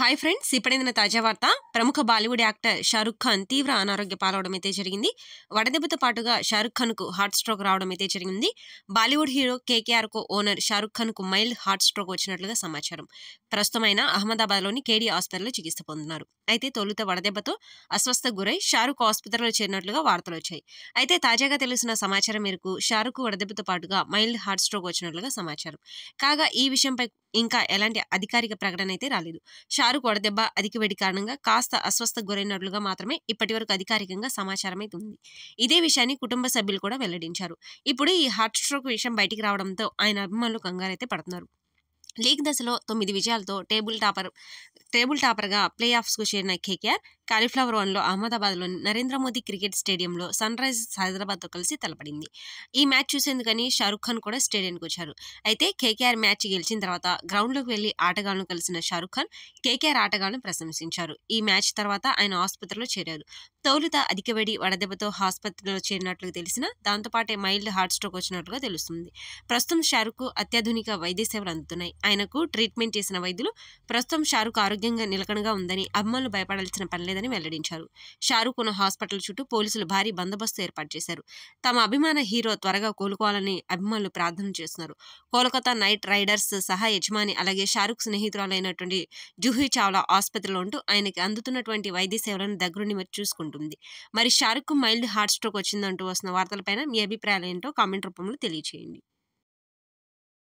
hi friends ఇప్పుడైందిన తాజా వార్త ప్రముఖ బాలీవుడ్ యాక్టర్ షారుఖ్ ఖాన్ తీవ్ర అనారోగ్య పాలవడం అయితే జరిగింది వడదెబ్బతో పాటుగా షారుఖ్ ఖాన్కు హార్ట్ స్ట్రోక్ రావడం అయితే జరిగింది Bollywood hero KKR co owner Shahrukh ఖాన్కు మైల్డ్ హార్ట్ స్ట్రోక్ వచ్చినట్లుగా సమాచారం ప్రస్తుతమైన అహ్మదాబాద్లోని కేడీ హాస్పిటల్లో చికిత్స పొందున్నారు అయితే తొలుత వడదెబ్బతో అస్వస్థ గురై షారుఖ్ ఆసుపత్రిలో చేరినట్లుగా వార్తలు వచ్చాయి అయితే తాజాగా తెలిసిన సమాచారం మేరకు షారుఖ్ వడదెబ్బతో పాటుగా మైల్డ్ హార్ట్ స్ట్రోక్ వచ్చినట్లుగా సమాచారం కాగా ఈ విషయంపై ఇంకా ఎలాంటి అధికారిక ప్రకటన అయితే రాలేదు షారుక్ వడదెబ్బ అధిక వేడి కారణంగా కాస్త అస్వస్థ గురైనట్లుగా మాత్రమే ఇప్పటివరకు అధికారికంగా సమాచారం అయితే ఉంది ఇదే విషయాన్ని కుటుంబ సభ్యులు కూడా వెల్లడించారు ఇప్పుడు ఈ హార్ట్ స్ట్రోక్ విషయం బయటికి రావడంతో ఆయన అభిమానులు అయితే పడుతున్నారు లీగ్ దశలో తొమ్మిది విజయాలతో టేబుల్ టాపర్ టేబుల్ టాపర్గా ప్లే ఆఫ్స్కు చేరిన కేకేఆర్ కాలీఫ్లవర్ వన్లో అహ్మదాబాద్లోని నరేంద్ర మోదీ క్రికెట్ స్టేడియంలో సన్ రైజర్స్ హైదరాబాద్తో కలిసి తలపడింది ఈ మ్యాచ్ చూసేందుకని షారుఖ్ ఖాన్ కూడా స్టేడియంకి వచ్చారు అయితే కేకేఆర్ మ్యాచ్ గెలిచిన తర్వాత గ్రౌండ్లోకి వెళ్లి ఆటగాళ్లను కలిసిన షారుఖ్ ఖాన్ కేకేఆర్ ఆటగాళ్లను ప్రశంసించారు ఈ మ్యాచ్ తర్వాత ఆయన ఆసుపత్రిలో చేరారు తౌలుత అధిక వేడి వడదెబ్బతో ఆసుపత్రిలో చేరినట్లు తెలిసిన దాంతోపాటే మైల్డ్ హార్ట్ స్ట్రోక్ వచ్చినట్లుగా తెలుస్తుంది ప్రస్తుతం షారుఖ్ అత్యాధునిక వైద్య సేవలు అందుతున్నాయి ఆయనకు ట్రీట్మెంట్ చేసిన వైద్యులు ప్రస్తుతం షారుఖ్ ఆరోగ్యం ఆరోగ్యంగా నిలకడగా ఉందని అభిమానులు భయపడాల్సిన పనిలేదని వెల్లడించారు షారూఖ్ ఉన్న హాస్పిటల్ చుట్టూ పోలీసులు భారీ బందోబస్తు ఏర్పాటు చేశారు తమ అభిమాన హీరో త్వరగా కోలుకోవాలని అభిమానులు ప్రార్థన చేస్తున్నారు కోలకతా నైట్ రైడర్స్ సహా యజమాని అలాగే షారూఖ్ స్నేహితురాలైనటువంటి జూహీ చావ్లా ఆసుపత్రిలో ఉంటూ ఆయనకి అందుతున్నటువంటి వైద్య సేవలను దగ్గరుండి మరి చూసుకుంటుంది మరి షారుఖ్ మైల్డ్ హార్ట్ స్ట్రోక్ వచ్చిందంటూ వస్తున్న వార్తలపైన మీ అభిప్రాయాలు ఏంటో కామెంట్ రూపంలో తెలియచేయండి